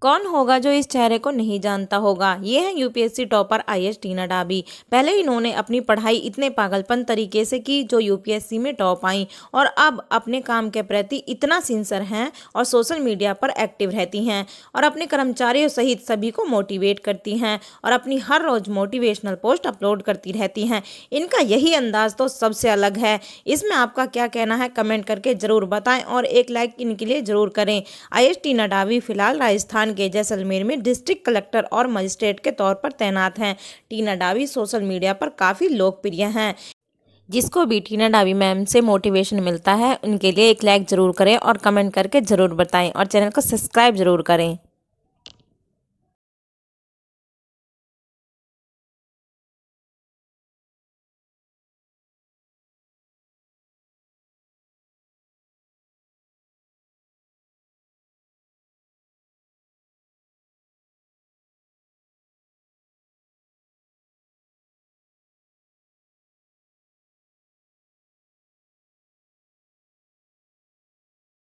कौन होगा जो इस चेहरे को नहीं जानता होगा ये हैं UPSC topper IAS Tina Dabi पहले इन्होंने अपनी पढ़ाई इतने पागलपन तरीके से की जो यूपीएससी में टॉप आई और अब अपने काम के प्रति इतना सिंसर हैं और सोशल मीडिया पर एक्टिव रहती हैं और अपने कर्मचारियों सहित सभी को मोटिवेट करती हैं और अपनी हर रोज़ मोटिवेशनल पोस्ट अपलोड करती रहती हैं इनका यही अंदाज तो सबसे अलग है इसमें आपका क्या कहना है कमेंट करके ज़रूर बताएं और एक लाइक इनके लिए ज़रूर करें आई टीना डाबी फिलहाल राजस्थान दौरान के जैसलमेर में डिस्ट्रिक्ट कलेक्टर और मजिस्ट्रेट के तौर पर तैनात हैं टीना डावी सोशल मीडिया पर काफ़ी लोकप्रिय हैं जिसको भी टीना डावी मैम से मोटिवेशन मिलता है उनके लिए एक लाइक ज़रूर करें और कमेंट करके ज़रूर बताएं और चैनल को सब्सक्राइब ज़रूर करें